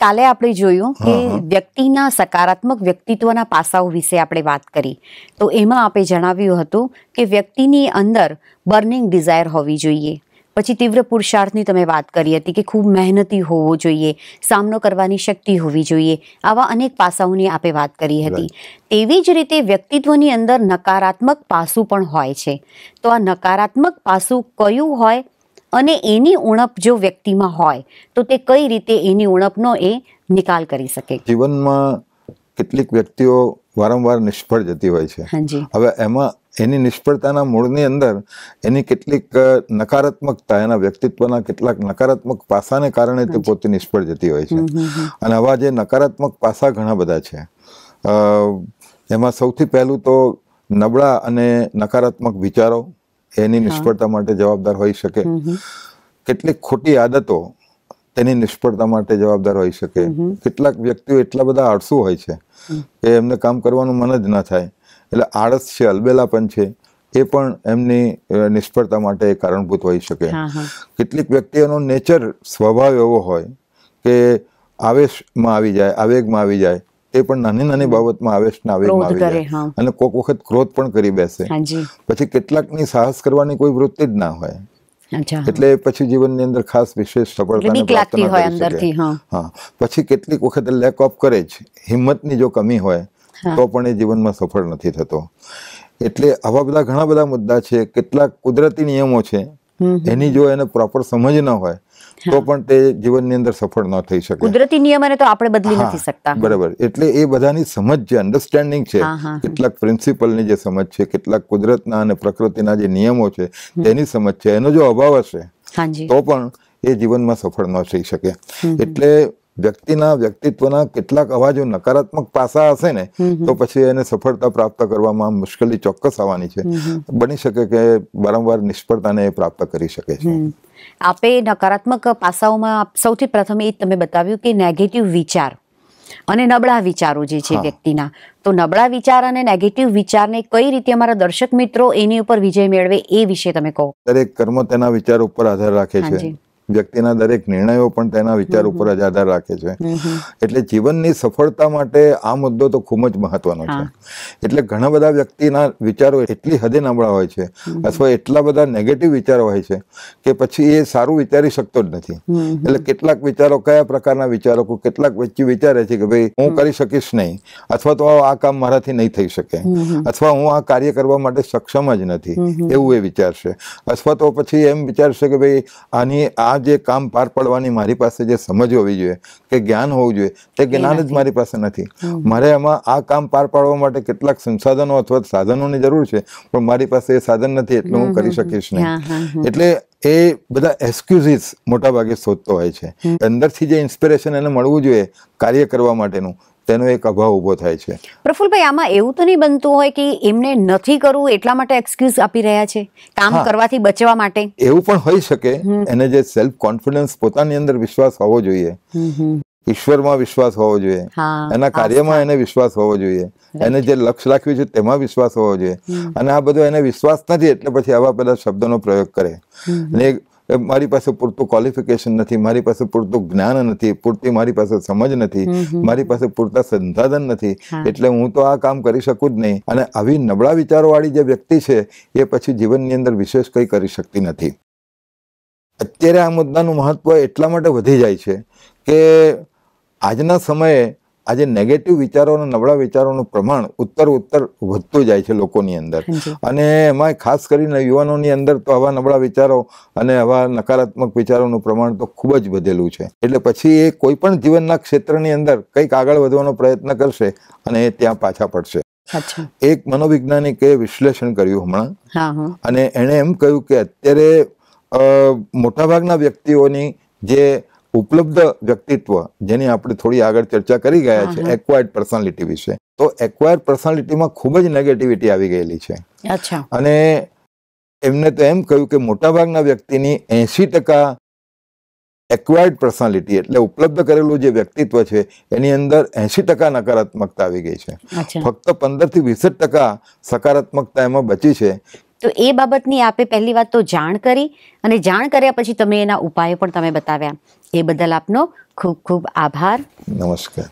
કાલે આપણે જોયું કે વ્યક્તિના સકારાત્મક વ્યક્તિત્વના પાસાઓ વિશે આપણે વાત કરી તો એમાં આપણે જણાવ્યું હતું કે વ્યક્તિની અંદર બર્નિંગ ડિઝાયર હોવી જોઈએ પછી તીવ્ર પુરુષાર્થની તમે વાત કરી હતી કે ખૂબ મહેનતી હોવો જોઈએ સામનો કરવાની શક્તિ હોવી જોઈએ આવા અનેક પાસાઓની આપણે વાત કરી હતી તેવી જ રીતે વ્યક્તિત્વની અંદર નકારાત્મક પાસું પણ હોય છે તો આ નકારાત્મક પાસું કયું હોય અને એની ઉણપ જો વ્યક્તિમાં હોય તો તે કઈ રીતે એની ઉણપનો એ નિકાલ કરી શકે જીવનમાં કેટલીક વ્યક્તિઓ વારંવાર નિષ્ફળ જતી હોય છે હવે એમાં એની નિષ્ફળતાના મૂળની અંદર એની કેટલીક નકારાત્મકતા એના વ્યક્તિત્વના કેટલાક નકારાત્મક પાસાને કારણે તે પોતે નિષ્ફળ જતી હોય છે અને આવા જે નકારાત્મક પાસા ઘણા બધા છે એમાં સૌથી પહેલું તો નબળા અને નકારાત્મક વિચારો એની નિષ્ફળતા માટે જવાબદાર હોઈ શકે કેટલીક ખોટી આદતો તેની નિષ્ફળતા માટે જવાબદાર હોઈ શકે કેટલાક વ્યક્તિઓ એટલા બધા આળસુ હોય છે કે એમને કામ કરવાનું મન જ ના થાય એટલે આળસ છે અલબેલાપન છે એ પણ એમની નિષ્ફળતા માટે કારણભૂત હોઈ શકે કેટલીક વ્યક્તિઓનો નેચર સ્વભાવ એવો હોય કે આવેશમાં આવી જાય આવેગમાં આવી જાય એ પણ નાની નાની બાબતમાં આવેશના આવેગમાં આવી જાય અને કોઈક વખત ક્રોધ પણ કરી બેસે પછી કેટલાકની સાહસ કરવાની કોઈ વૃત્તિ જ ના હોય એટલે પછી જીવનની અંદર ખાસ વિશેષ સફળતા પ્રાપ્ત હોય અંદરથી હા પછી કેટલીક વખત લેક ઓફ કરે જ હિંમતની જો કમી હોય તો પણ એ જીવનમાં સફળ નથી થતો એટલે આવા બધા ઘણા બધા મુદ્દા છે કેટલાક કુદરતી નિયમો છે એની જો એને પ્રોપર સમજ ન હોય તો પણ તે જીવનની અંદર સફળ ન થઈ શકે કુદરતી નિયમોને તો આપણે બદલી નથી શકતા બરાબર એટલે એ બધાની સમજ જે અન્ડરસ્ટેન્ડિંગ છે કેટલાક પ્રિન્સિપલની જે સમજ છે કેટલાક કુદરતના અને પ્રકૃતિના જે નિયમો છે તેની સમજ છે એનો જો અભાવ હશે તો પણ એ જીવનમાં સફળ ન થઈ શકે એટલે વ્યક્તિના વ્યક્તિત્વના કેટલાક અવાજો નકારાત્મક પાસા હશે ને તો પછી એને સફળતા પ્રાપ્ત કરવામાં મુશ્કેલી ચોક્કસ આવવાની છે બની શકે કે વારંવાર નિષ્ફળતાને એ પ્રાપ્ત કરી શકે છે આપે નકારાત્મક પાસાઓમાં સૌથી પ્રથમ એ તમે બતાવ્યું કે નેગેટિવ વિચાર અને નબળા વિચારો જે છે વ્યક્તિના તો નબળા વિચાર અને નેગેટિવ વિચારને કઈ રીતે અમારા દર્શક મિત્રો એની ઉપર વિજય મેળવે એ વિશે તમે કહો દરેક કર્મ તેના વિચાર ઉપર આધાર રાખે છે વ્યક્તિના દરેક નિર્ણયો પણ તેના વિચાર ઉપર જ આધાર રાખે છે એટલે જીવનની સફળતા માટે આ મુદ્દો તો ખૂબ જ મહત્વનો છે એટલે ઘણા બધા વ્યક્તિના વિચારો એટલી હદે નબળા હોય છે અથવા એટલા બધા નેગેટિવ વિચારો હોય છે કે પછી એ સારું વિચારી શકતો જ નથી એટલે કેટલાક વિચારો કયા પ્રકારના વિચારો કેટલાક વ્યક્તિ વિચારે છે કે ભાઈ હું કરી શકીશ નહીં અથવા તો આ કામ મારાથી નહીં થઈ શકે અથવા હું આ કાર્ય કરવા માટે સક્ષમ જ નથી એવું એ વિચારશે અથવા તો પછી એમ વિચારશે કે ભાઈ આની આ જે કામ પાર પાડવાની મારી પાસે જે સમજ હોવી જોઈએ કે જ્ઞાન હોવું જોઈએ તે જ્ઞાન જ મારી પાસે નથી મારે એમાં આ કામ પાર પાડવા માટે કેટલાક સંસાધનો અથવા સાધનોની જરૂર છે પણ મારી પાસે એ સાધન નથી એટલે હું કરી શકીશ નહીં એટલે એ બધા એક્સક્યુઝિસ મોટાભાગે શોધતો હોય છે અંદરથી જે ઇન્સ્પિરેશન એને મળવું જોઈએ કાર્ય કરવા માટેનું તેનો એક અભાવ ઊભો થાય છે પ્રફુલભાઈ આમાં એવું તો નહીં બનતું હોય કે એમને નથી કરવું એટલા માટે એક્સક્યુઝ આપી રહ્યા છે કામ કરવાથી બચવા માટે એવું પણ હોઈ શકે એને જે સેલ્ફ કોન્ફિડન્સ પોતાની અંદર વિશ્વાસ હોવો જોઈએ ઈશ્વરમાં વિશ્વાસ હોવો જોઈએ એના કાર્યમાં એને વિશ્વાસ હોવો જોઈએ એને જે લક્ષ્ય રાખ્યું છે તેમાં વિશ્વાસ હોવો જોઈએ અને આ બધો એને વિશ્વાસ નથી એટલે પછી આવા બધા શબ્દનો પ્રયોગ કરે અને મારી પાસે પૂરતું ક્વોલિફિકેશન નથી મારી પાસે પૂરતું જ્ઞાન નથી પૂરતી મારી પાસે સમજ નથી મારી પાસે પૂરતા સંસાધન નથી એટલે હું તો આ કામ કરી શકું જ નહીં અને આવી નબળા વિચારોવાળી જે વ્યક્તિ છે એ પછી જીવનની અંદર વિશેષ કંઈ કરી શકતી નથી અત્યારે આ મુદ્દાનું મહત્વ એટલા માટે વધી જાય છે કે આજના સમયે આજે નેગેટિવ વિચારોનો નબળા વિચારોનું પ્રમાણ ઉત્તર ઉત્તર વધતું જાય છે લોકોની અંદર અને એમાં ખાસ કરીને યુવાનોની અંદર તો આવા નબળા વિચારો અને આવા નકારાત્મક વિચારોનું પ્રમાણ તો ખૂબ જ વધેલું છે એટલે પછી એ કોઈ પણ જીવનના ક્ષેત્રની અંદર કંઈક આગળ વધવાનો પ્રયત્ન કરશે અને એ ત્યાં પાછા પડશે એક મનોવૈજ્ઞાનિકે વિશ્લેષણ કર્યું હમણાં અને એણે એમ કહ્યું કે અત્યારે મોટાભાગના વ્યક્તિઓની જે ઉપલબ્ધ વ્યક્તિત્વ જેની આપણે થોડી આગળ ચર્ચા કરી ગયા છે એક્વાયર્ડ પર્સનાલિટી વિશે તો એક્વાયર્ડ પર્સનાલિટીમાં ખૂબ જ નેગેટિવિટી આવી ગયેલી છે અને એમને તો એમ કહ્યું કે મોટાભાગના વ્યક્તિની એંસી ટકા એક્વાયર્ડ પર્સનાલિટી એટલે ઉપલબ્ધ કરેલું જે વ્યક્તિત્વ છે એની અંદર એંશી ટકા નકારાત્મકતા આવી ગઈ છે ફક્ત પંદર થી વીસ ટકા સકારાત્મકતા એમાં બચી છે તો એ બાબતની આપે પહેલી વાત તો જાણ કરી અને જાણ કર્યા પછી તમે એના ઉપાયો પણ તમે બતાવ્યા એ બદલ આપનો ખૂબ ખૂબ આભાર નમસ્કાર